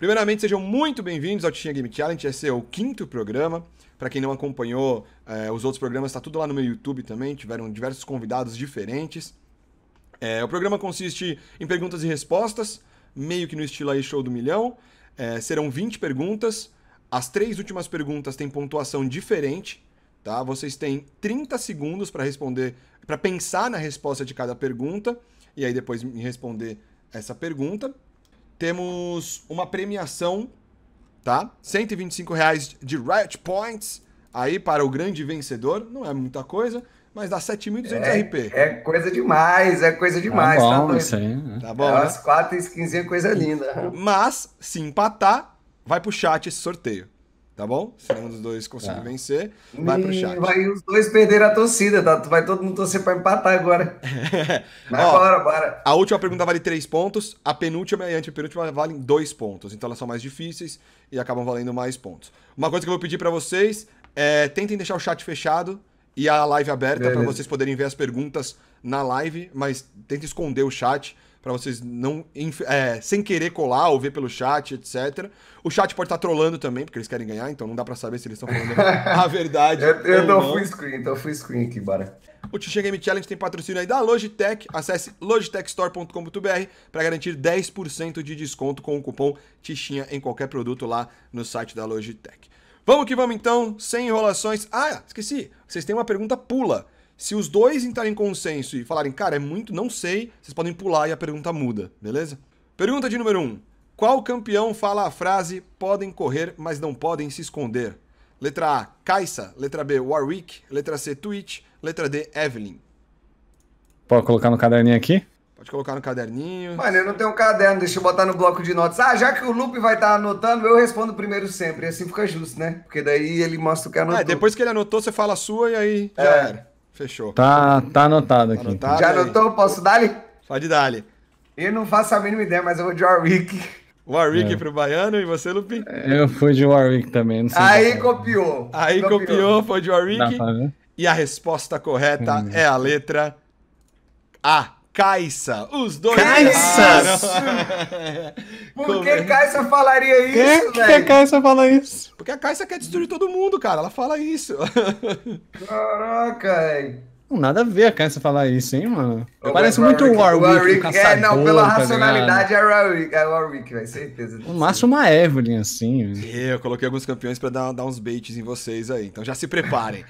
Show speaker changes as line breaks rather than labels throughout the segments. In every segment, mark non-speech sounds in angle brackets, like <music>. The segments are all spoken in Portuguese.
Primeiramente, sejam muito bem-vindos ao Tinha Game Challenge, esse é o quinto programa. Para quem não acompanhou é, os outros programas, está tudo lá no meu YouTube também, tiveram diversos convidados diferentes. É, o programa consiste em perguntas e respostas, meio que no estilo aí show do milhão. É, serão 20 perguntas, as três últimas perguntas têm pontuação diferente, tá? Vocês têm 30 segundos para responder, para pensar na resposta de cada pergunta, e aí depois me responder essa pergunta temos uma premiação, tá? 125 reais de Riot Points aí para o grande vencedor. Não é muita coisa, mas dá 7.200 é, RP. É coisa demais, é coisa tá demais. Tá, né? tá bom, tá isso
aí. Tá bom, é, né?
4 skins é coisa linda. Mas, se empatar, vai pro chat esse sorteio tá bom? Se um dos dois conseguir tá. vencer, vai pro chat. Vai os dois perder a torcida, tá? Vai todo mundo torcer pra empatar agora. <laughs> Ó, bora, bora. A última pergunta vale 3 pontos, a penúltima e a antepenúltima valem 2 pontos. Então elas são mais difíceis e acabam valendo mais pontos. Uma coisa que eu vou pedir para vocês é tentem deixar o chat fechado e a live aberta para vocês poderem ver as perguntas na live, mas tentem esconder o chat para vocês não é, sem querer colar ou ver pelo chat, etc. O chat pode estar tá trolando também, porque eles querem ganhar, então não dá para saber se eles estão falando <laughs> a verdade. eu, eu não, não fui screen, então fui screen aqui, bora. O Tichan Game Challenge tem patrocínio aí da Logitech. Acesse logitechstore.com.br para garantir 10% de desconto com o cupom Tichinha em qualquer produto lá no site da Logitech. Vamos que vamos então, sem enrolações. Ah, esqueci, vocês têm uma pergunta pula. Se os dois entrarem em consenso e falarem, cara, é muito, não sei, vocês podem pular e a pergunta muda, beleza? Pergunta de número 1. Um, qual campeão fala a frase podem correr, mas não podem se esconder? Letra A, Kaisa. Letra B, Warwick. Letra C, Twitch. Letra D, Evelyn.
Pode colocar no caderninho aqui?
Pode colocar no caderninho. Mano, eu não tenho um caderno, deixa eu botar no bloco de notas. Ah, já que o Lupe
vai estar tá anotando, eu respondo primeiro sempre. E assim fica justo, né? Porque daí ele mostra o que anotou. É, depois que ele
anotou, você fala a sua e aí é. já é. era. Fechou.
Tá, tá anotado aqui. Anotado Já anotou?
Aí. Posso dar ali? Pode dar ali. Eu não faço a mínima ideia, mas eu vou de Warwick. Warwick é. pro Baiano e você, Lupin?
Eu fui de Warwick também. aí
copiou. Aí copiou. copiou, foi de Warwick. E a resposta correta hum. é a letra A. Caissa, Os dois. Caixa! Por que é? Caissa falaria isso, velho? Por que, Caissa
a fala isso?
Porque a Caissa quer destruir todo mundo, cara. Ela fala isso. Caraca, velho.
Nada a ver a Caissa falar isso, hein, mano? Ô, Parece muito o Warwick, Warwick, Warwick É, não, pela tá racionalidade
ligado? é Warwick, é Warwick, vai, certeza. No máximo
uma Evelyn, assim. Né? Eu coloquei alguns
campeões pra dar, dar uns baits em vocês aí, então já se preparem.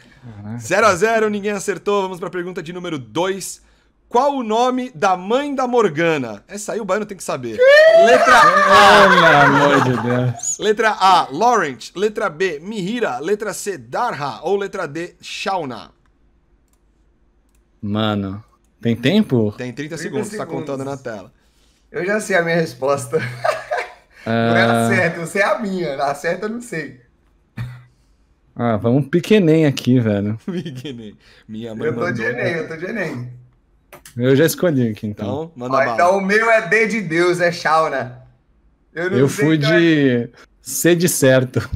0x0, ninguém acertou, vamos pra pergunta de número 2. Qual o nome da mãe da Morgana? Essa aí o baiano tem que saber. Letra
A. Pelo amor de Deus.
Letra A, Laurent. Letra B, Mihira. Letra C, Darha. Ou letra D, Shauna.
Mano, tem tempo? Tem
30, 30 segundos, segundos, tá contando na tela. Eu já sei a minha resposta. Uh...
Não é a certa,
eu sei a minha. A certa eu não sei.
Ah, vamos pequenem aqui, velho. <laughs>
pequenem. Minha mãe eu tô mandou... de Enem, eu tô de
Enem.
Eu já escolhi aqui, então. Então,
manda Ó, então o meu é D de Deus, é Shauna. Né? Eu, eu fui
de. É. Ser de certo.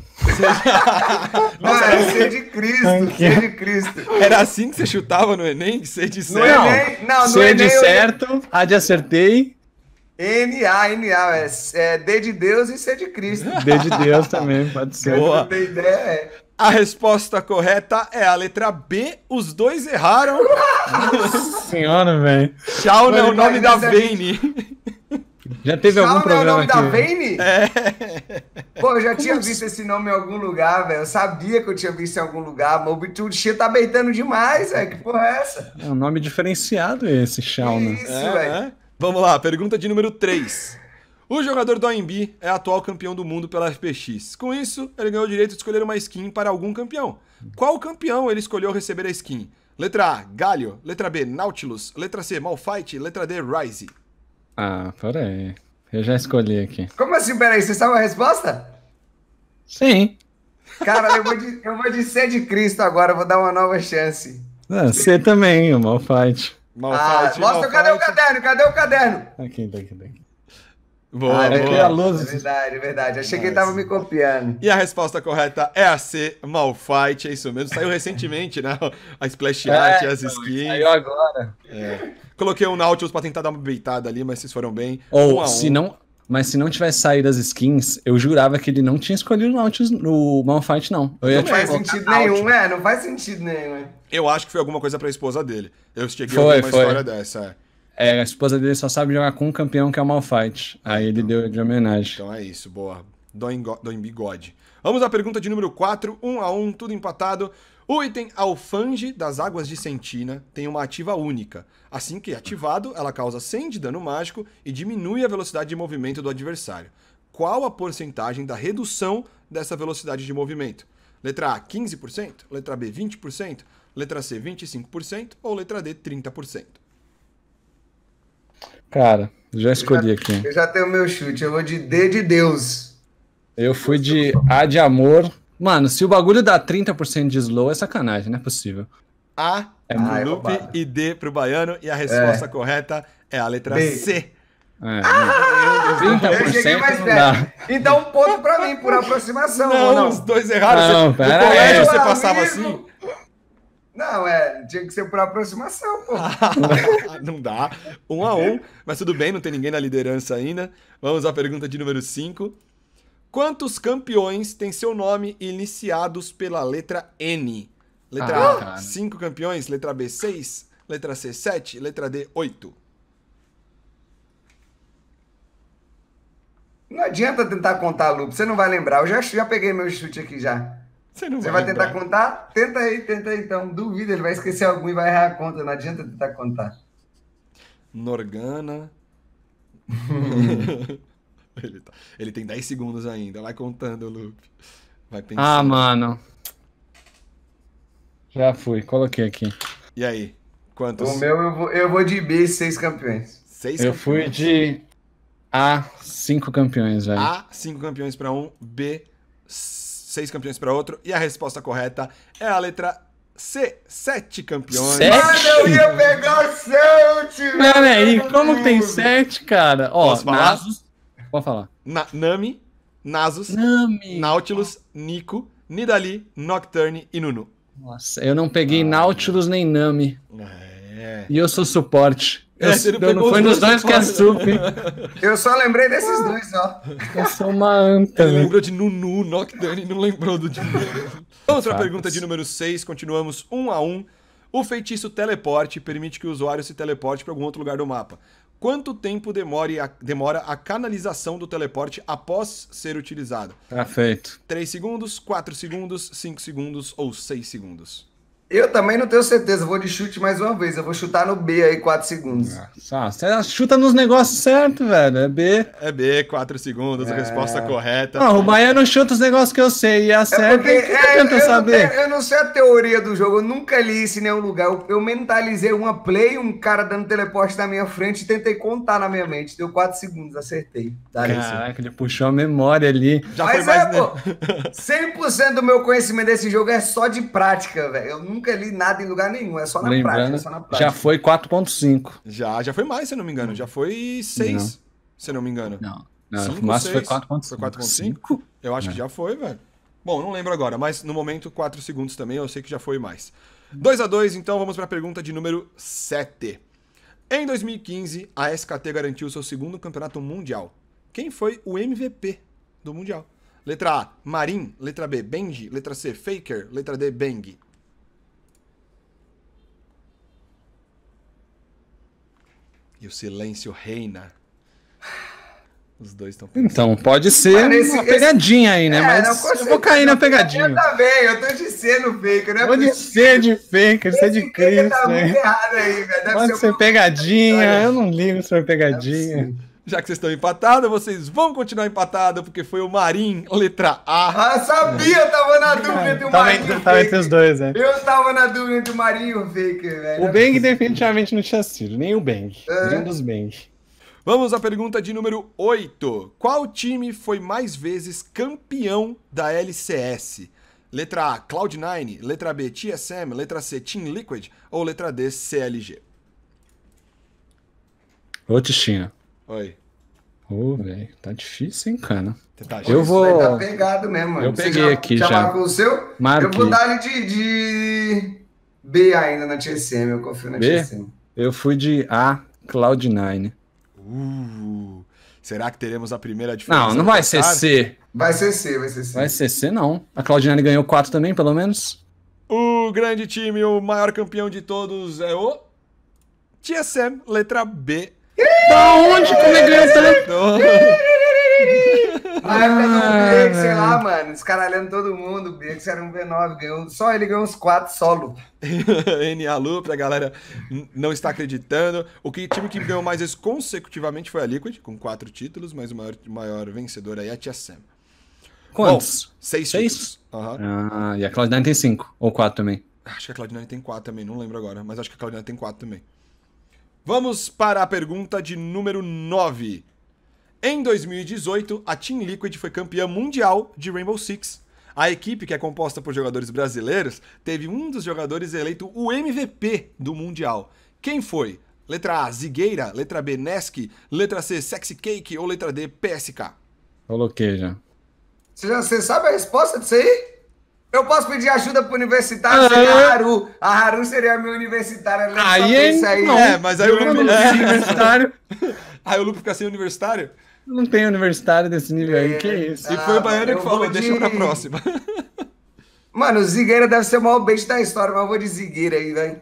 Mano, <laughs> é ser de Cristo,
ser de Cristo. Era assim que você chutava no Enem? Ser de certo? No Enem, não, no ser Enem, de certo,
eu... A de acertei.
N-A, N-A, é, é D de Deus e C
de Cristo. D de
Deus também, pode ser. Boa. Eu não tenho
ideia, é. A resposta correta é a letra B. Os dois erraram.
Senhora, velho. Tchau não é o nome da Vane. Já teve Saulo algum programa é o nome aqui. da
Vane?
É. Pô, eu já Como tinha assim? visto se... esse nome em algum lugar, velho. Eu sabia que eu tinha visto em algum lugar.
Mobitude Chia tá beitando demais, velho. Que porra é essa?
É um nome diferenciado esse, Shauna. Né? Isso, é, velho.
É. Vamos lá, pergunta de número 3. O jogador do AMB é atual campeão do mundo pela FPX. Com isso, ele ganhou o direito de escolher uma skin para algum campeão. Qual campeão ele escolheu receber a skin? Letra A, Galio. Letra B, Nautilus. Letra C, Malphite. Letra D, Ryze.
Ah, peraí. Eu já escolhi aqui.
Como assim, peraí? Você sabe
a resposta? Sim. Cara, eu vou de, eu vou de ser de Cristo agora, vou dar uma nova chance.
Você ah, C também, o Malphite.
Malfight. ah, mostra, cadê o caderno? Cadê o caderno?
Aqui, aqui, aqui. Boa, ah, é boa. É, luz... é
verdade, é verdade. Achei que ele tava me copiando. E a resposta correta é a C, Malfight, é isso mesmo. Saiu recentemente, né? A Splash é, Art, é, as então, skins. Saiu
agora. É.
Coloquei um Nautilus pra tentar dar uma beitada ali, mas vocês foram bem. Ou, um se não...
Mas se não tivesse saído as skins, eu jurava que ele não tinha escolhido o Nautilus no Malfight, não. Eu ia não faz sentido tá nenhum,
é. Não faz sentido nenhum, é. Eu acho que foi alguma coisa pra esposa dele. Eu cheguei foi, a uma foi. história dessa, é.
É, a esposa dele só sabe jogar com um campeão que é o Malfight. Aí ele então. deu de homenagem. Então é isso, boa. Dó em, em bigode.
Vamos à pergunta de número 4, 1 um a 1 um, tudo empatado. O item Alfange das Águas de Sentina tem uma ativa única. Assim que ativado, ela causa 100 de dano mágico e diminui a velocidade de movimento do adversário. Qual a porcentagem da redução dessa velocidade de movimento? Letra A, 15%? Letra B, 20%? Letra C, 25%? Ou letra D, 30%?
Cara, já escolhi eu já, aqui. Eu já tenho meu chute, eu vou de D de Deus. Eu fui de A de amor. Mano, se o bagulho dá 30% de slow, é sacanagem, não é possível. A é pro loop é
e D pro Baiano, e a resposta é. correta é a letra B. C.
É, ah,
30% eu cheguei mais perto. Então
um ponto pra mim, por aproximação. Não, não? os dois erraram. Não, você, no colégio aí. você passava assim. Não, é, tinha que ser por aproximação, pô. <laughs>
não dá. Um a um, mas tudo bem, não tem ninguém na liderança ainda. Vamos à pergunta de número 5. Quantos campeões têm seu nome iniciados pela letra N? Letra ah, A, 5 tá, né? campeões. Letra B, 6. Letra C, 7. Letra D, 8.
Não adianta tentar contar, Lupo. Você não vai lembrar. Eu já, já peguei meu chute aqui já. Você, não Você vai, vai tentar contar? Tenta aí, tenta aí então. Duvida, ele vai esquecer algum e vai errar a conta. Não adianta tentar contar.
Norgana. <laughs> ele, tá... ele tem 10 segundos ainda. Vai contando, Lupe. Vai pensando. Ah, mano.
Já fui, coloquei aqui.
E aí? Quantos? O meu eu vou, eu vou de B, seis campeões. Seis eu fui
de A, cinco campeões, velho. A,
cinco campeões para um, B, seis campeões para outro. E a resposta correta é a letra C, sete campeões. Sete? Mas eu ia pegar sete! Peraí, como tem sete, cara? Ó, Posso falar? Nasus.
Pode falar. Na, Nami,
Nasus, Nami. Nautilus, Nico, Nidali, Nocturne e Nunu.
Nossa, eu não peguei ah, Nautilus nem Nami. É. E eu sou suporte. Eu, é, ele eu não foi nos dois que é suco,
Eu só lembrei desses dois, ó. Eu sou uma
anta. Ele né? lembrou
de Nunu, Nocturne, não lembrou do Dinheiro. Vamos para a pergunta de número 6, continuamos um a um. O feitiço teleporte permite que o usuário se teleporte para algum outro lugar do mapa. Quanto tempo demore a, demora a canalização do teleporte após ser utilizado?
Perfeito.
Tá 3 segundos, 4 segundos, 5 segundos ou 6 segundos? Eu também não tenho certeza, vou de chute mais uma vez. Eu vou chutar no B aí, 4 segundos.
Ah, você chuta nos negócios certos, velho. É B.
É B, 4 segundos, é... resposta correta.
Não, o baiano chuta os negócios que eu sei e acerta. É porque, é, tenta eu, saber.
Eu, é, eu, não sei a teoria do jogo, eu nunca li isso em nenhum lugar. Eu, eu mentalizei uma play, um cara dando teleporte na minha frente e tentei contar na minha mente. Deu 4 segundos, acertei.
Dá Caraca, ele puxou a memória ali. Já Mas foi mais é,
pô, 100% do meu conhecimento desse jogo é só de prática, velho. Eu nunca nunca li nada em lugar nenhum, é só na prática. É só na prática. Já
foi 4.5. Já, já foi
mais, se eu não me engano. Já foi 6, não. se eu não me engano. Não, não 5, fumaça 6, foi 4.5. Eu acho é. que já foi, velho. Bom, não lembro agora, mas no momento 4 segundos também, eu sei que já foi mais. 2 a 2 então vamos para a pergunta de número 7. Em 2015, a SKT garantiu seu segundo campeonato mundial. Quem foi o MVP do mundial? Letra A, Marin. Letra B, Benji. Letra C, Faker. Letra D, Bang. E o silêncio reina. Os dois estão
Então, pode ser Mano, uma pegadinha esse... aí, né? É, Mas não, eu vou cair na pegadinha. Eu também,
eu tô de ser no fake, né? Vou de
ser de fake, ser de tá Cristo. Tá muito né? errado aí, velho. pode ser, ser pegadinha, eu não ligo se foi pegadinha. É já
que vocês estão empatados, vocês vão continuar empatados, porque foi o Marim, letra A. Ah, sabia, eu tava na dúvida entre
o
tava Marinho entre, Tava entre os dois, né?
Eu tava na dúvida entre o Marinho e o
Faker, velho. O Bang definitivamente não tinha sido, nem o Bang,
é. nem dos Bang. Vamos à pergunta de número 8. Qual time foi mais vezes campeão da LCS? Letra A, Cloud9, letra B, TSM, letra C, Team Liquid ou letra D, CLG?
Ô, Tichinha. Oi. Ô, oh, velho, tá difícil, hein, cara. Tá eu vou. Tá pegado
mesmo, mano. Eu Você peguei já, aqui já. Já o seu? Marquei. Eu vou dar ele de,
de, B ainda na TSM, eu confio na B?
TSM. Eu fui de A, Cloud9.
Uh, será que teremos a primeira diferença? Não, não vai ser C. Vai ser C, vai ser C. Vai
ser C, não. A Cloud9 ganhou 4 também, pelo menos.
O grande time, o maior campeão de todos é o TSM, letra B.
Da onde? Como é que ganhou é tanto? Aí <laughs> eu ah, sei lá,
mano, escaralhando todo mundo. O Bex era um V9, ganhou, só ele ganhou uns 4 solo. <laughs> NA Lu, pra galera não está acreditando. O que, time que ganhou mais vezes consecutivamente foi a Liquid, com 4 títulos, mas o maior, maior vencedor aí é a Tia Sam.
Quantos?
seis, seis?
Uhum. Ah, e a Cloud9 tem cinco. Ou quatro também.
Acho que a Cloud9 tem quatro também, não lembro agora. Mas acho que a Cloud9 tem quatro também. Vamos para a pergunta de número 9. Em 2018, a Team Liquid foi campeã mundial de Rainbow Six. A equipe, que é composta por jogadores brasileiros, teve um dos jogadores eleito o MVP do Mundial. Quem foi? Letra A, Zigueira. Letra B, Nesk. Letra C, Sexy Cake. Ou letra D, PSK?
Coloquei já.
Você já você sabe a resposta disso aí? Eu posso pedir ajuda pro universitário, seria
a ah. Haru. A Haru seria a minha universitária. aí, isso aí. Não. É, mas aí eu o Lupe... É. universitário. <laughs>
aí o Lupe fica sem universitário?
Não tem universitário desse nível aí, é. que isso.
Ah, e foi o Baiano que falou, de... deixa pra próxima. <laughs>
Mano, Zigueira deve ser o maior beijo da
história, mas eu vou de Zigueira aí, velho.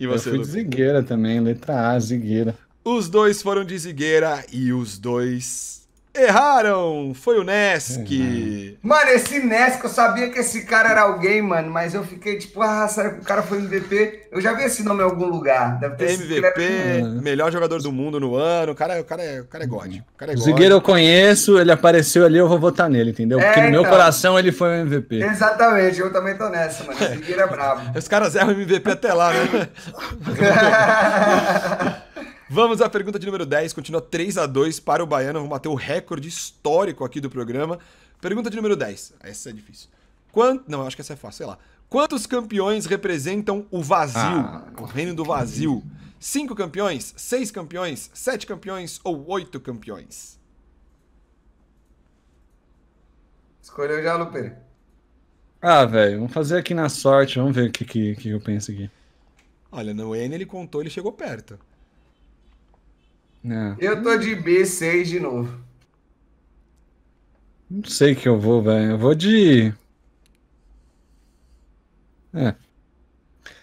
E você, eu fui Lupe? de
Zigueira também, letra A, Zigueira.
Os dois foram de Zigueira e os dois Erraram! Foi o Nesk! É mano, esse Nesk, eu sabia que esse cara era alguém, mano, mas eu fiquei tipo, ah, será que o cara foi MVP? Eu já vi esse nome em algum lugar. Deve ter MVP, tipo melhor jogador do mundo no ano. O cara, o cara, é, o cara é God. O cara é God. Zigueiro eu
conheço, ele apareceu ali, eu vou votar nele, entendeu? É, Porque é, no meu então. coração ele foi o MVP.
Exatamente, eu também tô nessa, mano. <laughs> Zigueiro é brabo.
Os caras erram MVP até lá, né? <laughs> Vamos à pergunta de número 10, continua 3 a 2 para o Baiano, vamos bater o recorde histórico aqui do programa. Pergunta de número 10, essa é difícil. Quanto... Não, acho que essa é fácil, sei lá. Quantos campeões representam o vazio, ah, o reino do vazio? Cinco campeões, seis campeões, sete campeões ou oito campeões? Escolheu já, Lupe.
Ah, velho, vamos fazer aqui na sorte, vamos ver o que, que, que eu penso aqui.
Olha, no N ele contou, ele chegou perto. É. Eu tô de B6 de novo.
Não sei que eu vou, velho. Eu vou de. É.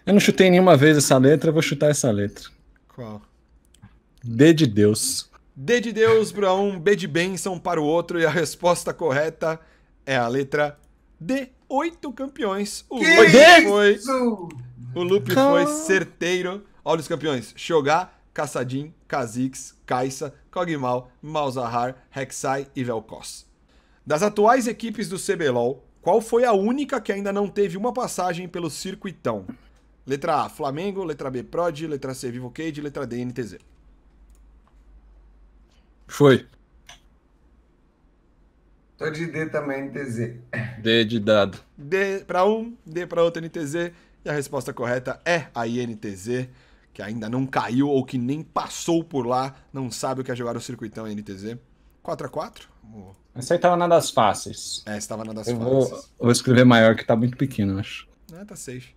Eu não chutei nenhuma vez essa letra, eu vou chutar essa letra. Qual? D de Deus.
D de Deus para um, B de bênção para o outro, e a resposta correta é a letra D. Oito campeões.
O que Lupe foi.
O Lupe Calma. foi certeiro. Olha os campeões. Shogar, Kassadin, Kha'Zix, Kaisa, Kog'Maw, Malzahar, Rek'Sai e Vel'Koz. Das atuais equipes do CBLOL, qual foi a única que ainda não teve uma passagem pelo circuitão? Letra A, Flamengo, letra B, Prod, letra C, Vivo Cage, letra D, NTZ. Foi. Tô de D também, NTZ.
D de dado.
D para um, D para outro, NTZ. E a resposta correta é a INTZ que ainda não caiu ou que nem passou por lá, não sabe o que é jogar o circuitão NTZ. 4x4?
Vou... Essa aí tava na das fáceis. É, estava na das eu fáceis. Vou, vou, escrever maior que tá muito pequeno, acho.
É, tá safe.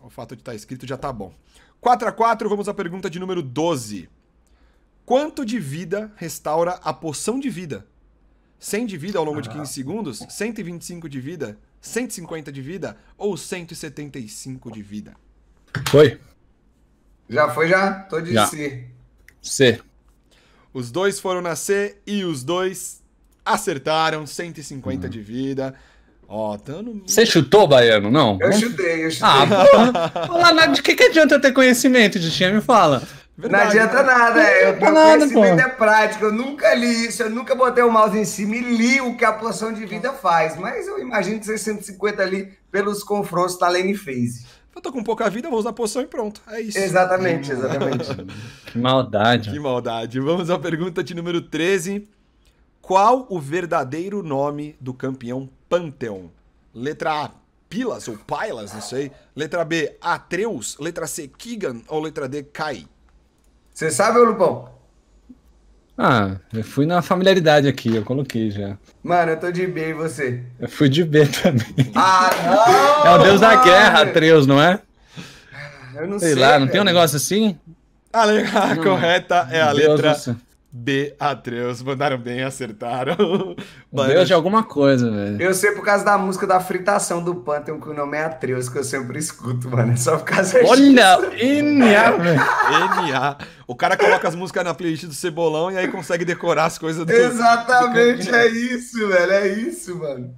O fato de estar tá escrito já tá bom. 4x4, vamos à pergunta de número 12. Quanto de vida restaura a poção de vida? 100 de vida ao longo de 15 ah. segundos? 125 de vida? 150 de vida? Ou 175 de vida? Foi. Já foi, já? Tô de já. C. C. Os dois foram na C e os dois acertaram. 150 uhum. de vida. Ó, oh, tando...
Você chutou, Baiano, não? Eu chutei, eu ah, chutei. Ah, porra. nada. de que, que adianta eu ter conhecimento de time? Fala. Verdade. Não adianta nada, não é. Adianta meu nada, conhecimento pô. é
prático. Eu nunca li isso, eu nunca botei o mouse em cima e li o que a porção de vida faz. Mas eu imagino que 650 ali, pelos confrontos, tá lendo em phase.
Eu tô com pouca vida, vou usar a poção e pronto. É isso. Exatamente, hum. exatamente.
que maldade.
Que maldade. Vamos à pergunta de número 13. Qual o verdadeiro nome do campeão Pantheon? Letra A, Pilas ou Pilas, não sei. Letra B, Atreus. Letra C, Kigan. Ou letra D, Kai? Você sabe, Lupão?
Ah, eu fui na familiaridade aqui, eu coloquei já.
Mano, eu
tô de B e você?
Eu fui de B também. Ah,
não! É o Deus mano. da Guerra, Atreus,
não é? Eu não sei. Sei lá, não velho. tem um negócio assim?
A letra
correta é a Deus letra B Atreus. Mandaram bem, acertaram. Deus é de
alguma coisa, velho.
Eu sei por causa da música da fritação do Pantheon, que o nome é Atreus, que eu sempre escuto,
mano. É só por causa Olha, NA, <laughs> velho. NA. O cara coloca as músicas na playlist do Cebolão e aí consegue decorar as coisas do. Exatamente, do é isso, velho. É isso, mano.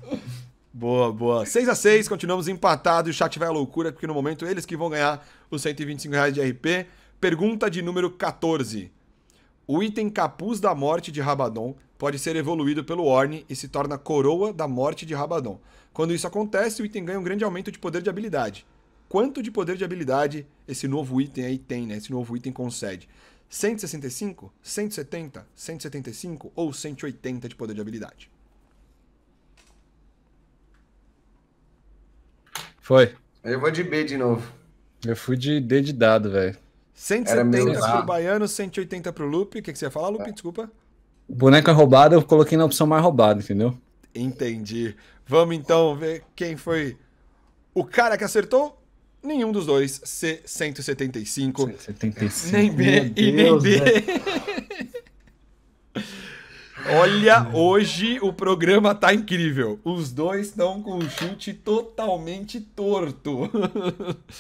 Boa, boa. 6 a 6 continuamos empatados e o chat vai à loucura, porque no momento eles que vão ganhar os 125 reais de RP. Pergunta de número 14. O item Capuz da Morte de Rabadon pode ser evoluído pelo Orne e se torna Coroa da Morte de Rabadon. Quando isso acontece, o item ganha um grande aumento de poder de habilidade. Quanto de poder de habilidade esse novo item aí tem, né? Esse novo item concede. 165, 170, 175 ou 180 de poder de habilidade.
Foi. Eu vou de B de novo. Eu fui de D de dado, velho. 170 para o
Baiano, 180 para o Lupe. O que, que você ia falar, Lupe? É. Desculpa.
O boneco é roubado, eu coloquei na opção mais roubada, entendeu?
Entendi. Vamos então ver quem foi o cara que acertou. Nenhum dos dois, C175. 175. Nem B Meu e Deus, nem B. <laughs> Olha, hoje o programa tá incrível. Os dois estão com o chute totalmente torto. <laughs>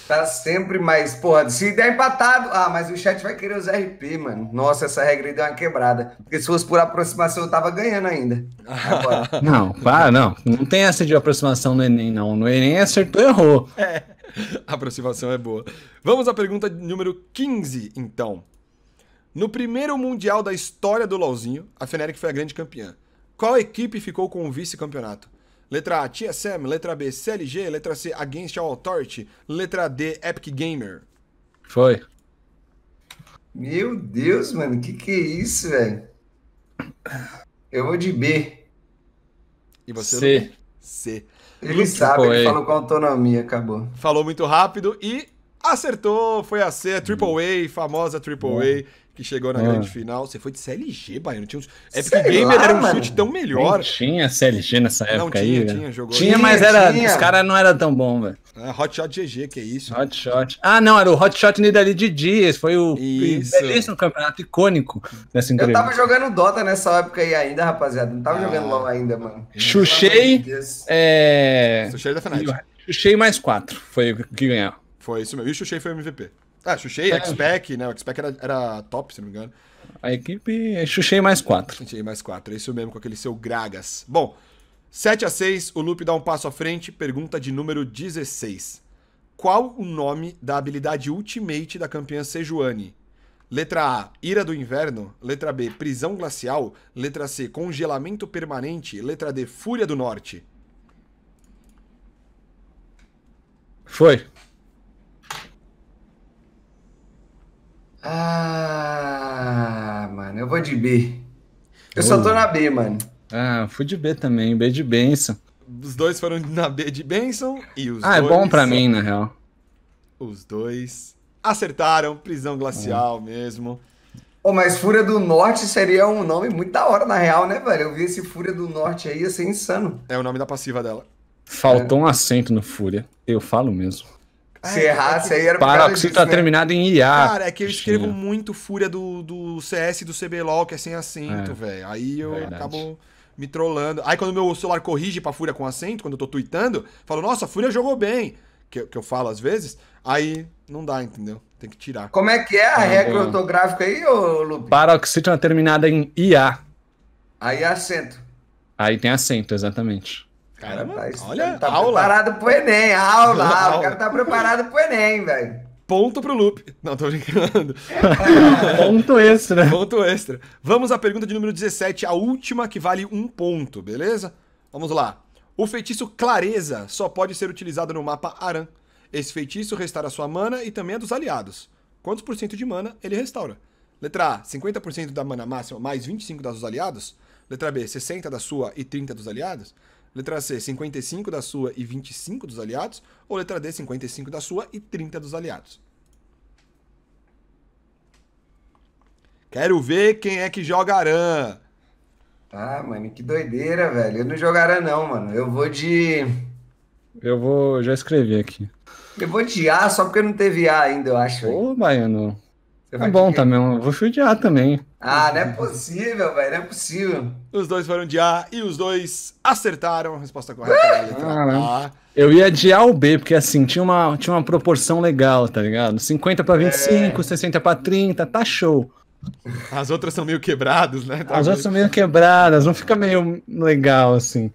Tá sempre mais, porra, se der empatado, ah, mas o chat vai querer os RP, mano. Nossa, essa regra aí deu uma quebrada. Porque se fosse por aproximação, eu tava ganhando ainda.
Agora. <laughs> Não,
para, não. Não tem essa de aproximação no Enem, não. No Enem acertou, errou.
É. <laughs> aproximação é boa. Vamos à pergunta número 15, então. No primeiro Mundial da história do LoLzinho, a Fnatic foi a grande campeã. Qual equipe ficou com o vice-campeonato? Letra A, TSM. Letra B, CLG. Letra C, Against All Authority. Letra D, Epic Gamer. Foi. Meu Deus,
mano, que que é isso, velho? Eu vou de B.
E você? C. C. Ele sabe, ele falou com autonomia, acabou. Falou muito rápido e acertou, foi a C, a Triple A, famosa Triple A que chegou na ah. grande final. Você foi de CLG, Baiano. Tinha uns... É Epic Gamer lá, era um mano. chute tão melhor. Nem
tinha CLG nessa época não, tinha, aí. Tinha, jogou. tinha, mas era... Tinha. os caras não eram tão bons, velho.
Ah, Hotshot GG, que é
isso. Hotshot. Ah, não, era o Hotshot Nidali de Dias. Foi o isso. belíssimo campeonato icônico dessa Eu tava
jogando Dota nessa época aí ainda, rapaziada. Não tava ah. jogando LOL ainda, mano.
Xuxei. É... Xuxei da Fnatic. Xuxei mais quatro foi o que ganhou
Foi isso mesmo. E o Xuxei foi o MVP. Ah, Xuxei, é. X-Pack, né? O X-Pack era, era top, se não me engano. A equipe é Xuxei mais 4. Xuxei mais 4, é isso mesmo, com aquele seu Gragas. Bom, 7 a 6 o Loop dá um passo à frente. Pergunta de número 16. Qual o nome da habilidade Ultimate da campeã Sejuani? Letra A, Ira do Inverno. Letra B, Prisão Glacial. Letra C, Congelamento Permanente. Letra D, Fúria do Norte.
Foi. Ah, mano, eu vou de B. Eu só tô na B, mano. Ah, fui de B também, B de benção.
Os dois foram na B de benção e os Ah, dois... é bom para mim, na real. Os dois acertaram, prisão glacial mesmo. Oh,
mas Fúria do Norte seria um nome muito da hora, na real, né, velho? Eu vi esse Fúria do Norte aí, ia ser
insano. É o nome da passiva dela.
Faltou é. um acento no Fúria. Eu falo mesmo.
É, se Ai, errasse, é que... aí era Para, disso, tá né? terminado em IA. Cara, é que eu escrevo muito fúria do, do CS e do CBLOL, que é sem acento, é, velho. Aí eu verdade. acabo me trollando. Aí quando meu celular corrige pra fúria com acento, quando eu tô tweetando, falo, nossa, a fúria jogou bem. Que, que eu falo às vezes, aí não dá, entendeu? Tem que tirar. Como é que é a ah, regra bom. ortográfica aí, ô Lupe?
Paroxítona terminada em IA.
Aí é acento.
Aí tem acento, exatamente.
Caramba, tá, olha, tá aula. preparado
pro Enem, aula, aula. <laughs> aula. O cara tá preparado
pro Enem, velho. Ponto pro loop. Não, tô brincando. <laughs> ponto extra. <laughs> Ponto extra. Vamos à pergunta de número 17, a última que vale um ponto, beleza? Vamos lá. O feitiço Clareza só pode ser utilizado no mapa Aran. Esse feitiço restaura sua mana e também a dos aliados. Quantos por cento de mana ele restaura? Letra A, 50% da mana máxima mais 25 das dos aliados? Letra B, 60 da sua e 30 dos aliados? Letra C, 55 da sua e 25 dos aliados. Ou letra D, 55 da sua e 30 dos aliados. Quero ver quem é que joga Aran. Ah, mano, que doideira, velho. Eu não jogo
Aran, não, mano. Eu vou de.
Eu vou já escrevi aqui.
Eu vou de A só porque não teve A ainda, eu acho. Ô,
Baiano. Você tá bom também, tá, eu vou A também.
Ah, não é possível, velho, não é possível. Os dois foram de A e os dois acertaram a resposta correta.
Ah, eu ia de A ao B, porque assim, tinha uma, tinha uma proporção legal, tá ligado? 50 para 25, é. 60 para 30, tá show.
As outras são meio quebradas, né? Talvez. As outras são
meio quebradas, não fica meio legal assim.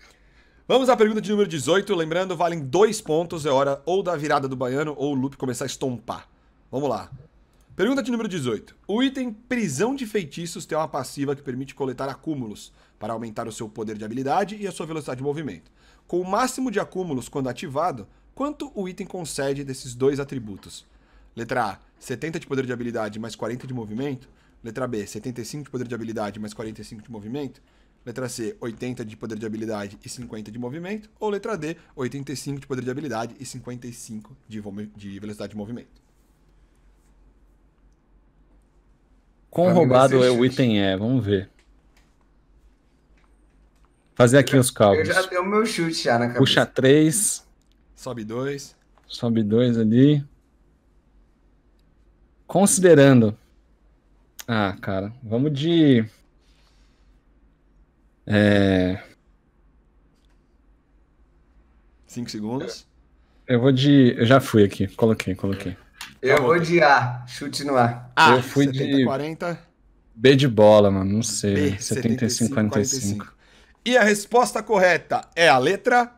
Vamos à pergunta de número 18. Lembrando, valem dois pontos. É hora ou da virada do baiano ou o loop começar a estompar. Vamos lá. Pergunta de número 18. O item Prisão de Feitiços tem uma passiva que permite coletar acúmulos para aumentar o seu poder de habilidade e a sua velocidade de movimento. Com o máximo de acúmulos quando ativado, quanto o item concede desses dois atributos? Letra A, 70 de poder de habilidade mais 40 de movimento. Letra B, 75 de poder de habilidade mais 45 de movimento. Letra C, 80 de poder de habilidade e 50 de movimento. Ou letra D, 85 de poder de habilidade e 55 de, de velocidade de movimento.
Quão roubado é o item é? Vamos ver. Fazer aqui já, os cálculos. Eu já
dei o meu chute já na cabeça. Puxa
3.
Sobe 2.
Sobe 2 ali. Considerando. Ah, cara, vamos de. É. 5 segundos. Eu vou de. Eu já fui aqui. Coloquei, coloquei.
Eu vou de A, chute no A. Ah, Eu fui 70, de 40.
B de bola, mano, não sei. B, 75, 45.
45. E a resposta correta é a letra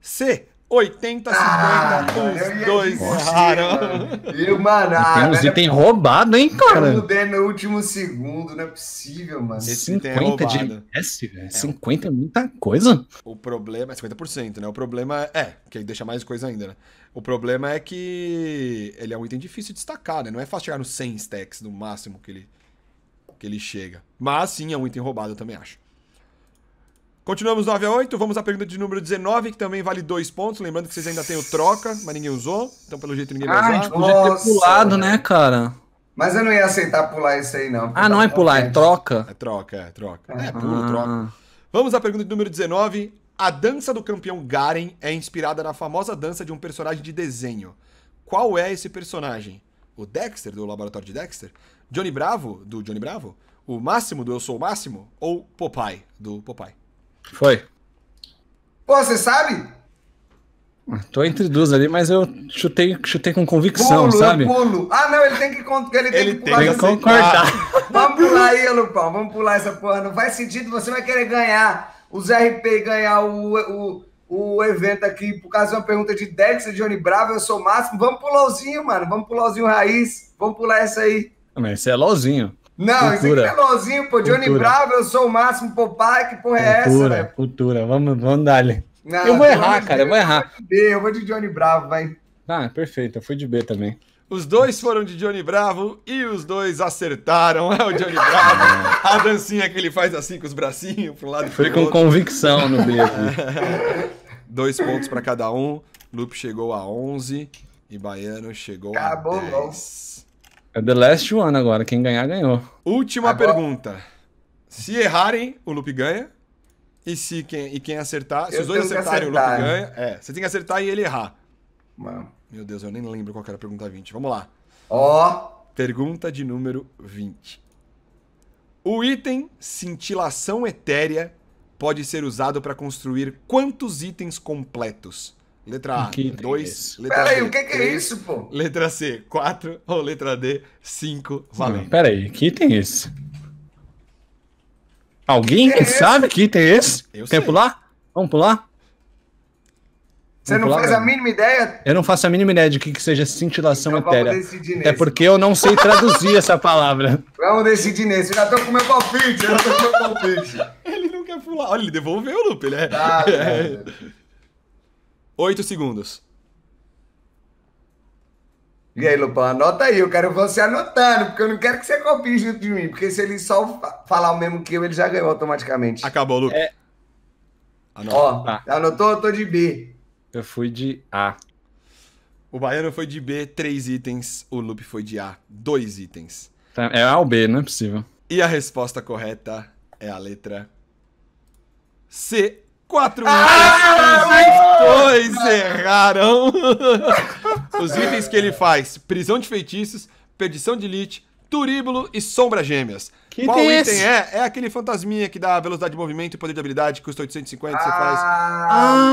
C, 80, 50, ah, uns dois erraram. Viu, mano? Ah, tem uns itens
roubados, hein, cara? Eu
mudei no último segundo, não é possível, mano. Esse 50 é de
MS, velho. É. 50 é muita coisa.
O problema é 50%, né? O problema é, que aí deixa mais coisa ainda, né? O problema é que ele é um item difícil de destacar, né? Não é fácil chegar no 100 stacks no máximo que ele, que ele chega. Mas sim, é um item roubado, eu também acho. Continuamos 9 a 8, vamos à pergunta de número 19, que também vale 2 pontos. Lembrando que vocês ainda têm o troca, mas ninguém usou. Então, pelo jeito, ninguém ah, vai usar. Ah, a gente podia ter pulado,
né, cara?
Mas eu não ia aceitar pular isso aí, não. Ah, não é pular, é
troca. É
troca, é troca. Ah. É, pulo, troca. Vamos à pergunta de número 19. A dança do campeão Garen é inspirada na famosa dança de um personagem de desenho. Qual é esse personagem? O Dexter, do Laboratório de Dexter? Johnny Bravo, do Johnny Bravo? O Máximo, do Eu Sou o Máximo? Ou Popeye, do Popeye? Foi. Pô, você sabe?
Ah, tô entre duas ali, mas eu chutei, chutei com convicção, pulo, sabe? Pulo.
Ah, não, ele tem que, ele tem que, tem que concordar. <laughs> vamos pular aí, Lupão. Vamos pular essa porra. Não faz sentido. Você vai querer ganhar os RP ganhar o, o, o evento aqui por causa de uma pergunta de Dex e Johnny Bravo. Eu sou o máximo. Vamos pro LOLzinho, mano. Vamos pro LOLzinho raiz. Vamos pular essa aí.
Mas esse é LOLzinho. Não, cultura. isso aqui é
bonzinho, pô. Johnny cultura. Bravo, eu sou o máximo, Pai, que porra é cultura, essa, né?
Cultura, vamos, vamos dar ali. eu vou errar, cara, eu vou errar.
Eu vou, B, eu vou de Johnny Bravo, vai.
Ah, perfeito, eu fui de B também.
Os dois foram de Johnny Bravo e os dois acertaram. É o Johnny Bravo. a dancinha que ele faz assim com os bracinhos pro lado. Foi com outro.
convicção no B aqui.
<laughs> Dois pontos para cada um. Lupe chegou a 11 e Baiano chegou Acabou, a 10.
É The Last One agora. Quem ganhar, ganhou.
Última agora... pergunta. Se errarem, o Lupe ganha. E, se quem, e quem acertar, se eu os dois acertarem, acertar. o Lupe ganha. É, você tem que acertar e ele errar. Mano. Meu Deus, eu nem lembro qual era a pergunta 20. Vamos lá. Ó. Oh. Pergunta de número 20. O item cintilação etérea pode ser usado para construir quantos itens completos? Letra A, 2. Peraí, o que, que é isso, pô? Letra C, 4. <laughs> Ou letra D, 5. Valeu. Hum,
peraí, que item é esse? Alguém que, que é sabe esse? que item é esse? Eu Quer sei. pular? Vamos pular? Você não pular, faz cara. a
mínima ideia?
Eu não faço a mínima ideia de que, que seja cintilação então, etérea. É porque eu não sei traduzir essa palavra.
Vamos decidir nesse. Eu já tô com meu palpite, já tô com meu palpite. <laughs> ele não quer pular. Olha, ele devolveu o loop, ele é. Ah, <laughs> é. é. 8 segundos.
E aí, Lupão, anota aí, eu quero você anotando, porque eu não quero que você copie junto de mim, porque se ele só falar o mesmo que eu, ele já ganhou automaticamente. Acabou, Lucas. É...
Ó, ah. anotou? Eu tô de B. Eu fui de A. O
Baiano foi de B, três itens. O Lupe foi de A, dois itens.
Tá, é A ou B, não é possível.
E a resposta correta é a letra C, quatro. ah, itens erraram. <laughs> Os itens que ele faz: prisão de feitiços, perdição de elite, turíbulo e
sombra gêmeas.
Que Qual é item esse? é? É aquele fantasminha que dá velocidade de movimento e poder de habilidade, custa 850, ah, você faz. Ah.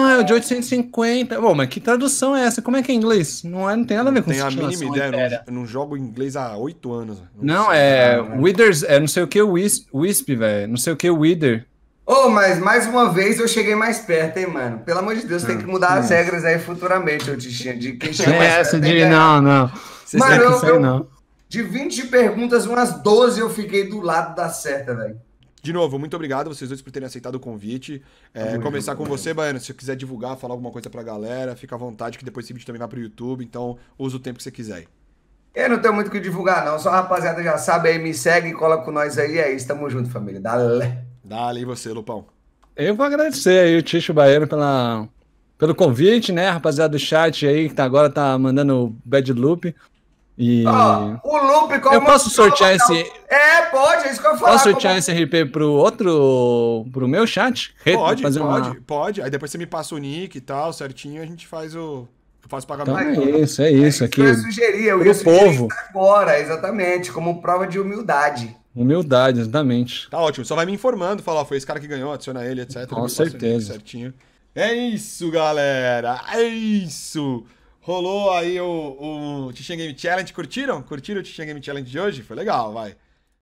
ah, é o de 850. Bom, mas que tradução é essa? Como é que é em inglês? Não, é, não tem nada a ver com isso. Tem a mínima ideia, não, eu
não jogo inglês há 8 anos. Né? Não, não é.
Withers, é não sei o que o Wisp, velho. Não sei o que o Wither.
Ô, oh, mas mais uma
vez eu cheguei mais perto, hein, mano? Pelo amor de Deus, tem que hum, mudar as hum. regras aí futuramente, eu Tichinha. De quem chega
é mais é perto, de não, não. Você mano, é eu, eu, não.
de 20 perguntas, umas 12 eu fiquei do lado da certa, velho. De novo, muito obrigado vocês dois por terem aceitado o convite. É, começar com você, Baiano. Se você quiser divulgar, falar alguma coisa pra galera, fica à vontade, que depois esse vídeo também vai pro YouTube. Então, usa o tempo que você quiser aí.
Eu não tenho muito o que divulgar, não. Só a rapaziada já sabe aí, me segue, cola com nós aí. É isso, tamo junto, família. Dale. Dá ali você, Lupão.
Eu vou agradecer aí o Ticho Baiano pela, pelo convite, né, rapaziada do chat aí, que tá, agora tá mandando o bad loop. E... Ah,
o loop, como eu posso sortear esse.
É, pode, é isso que eu falo. Posso sortear como... É
esse RP pro outro. pro meu chat? Pode, fazer pode, uma...
pode. Aí depois você me passa o nick e tal, certinho, a gente faz o. Eu faço pagamento. Então é
isso, é isso. É isso aqui. Eu ia eu ia sugerir povo.
agora, exatamente, como prova de humildade.
Humildade, exatamente.
Tá ótimo, só vai me informando, falar, foi esse cara que ganhou, adiciona ele, etc. Com certeza. Certinho. É isso, galera. É isso. Rolou aí o, o Game Challenge. Curtiram? Curtiram o Tichan Game Challenge de hoje? Foi legal, vai.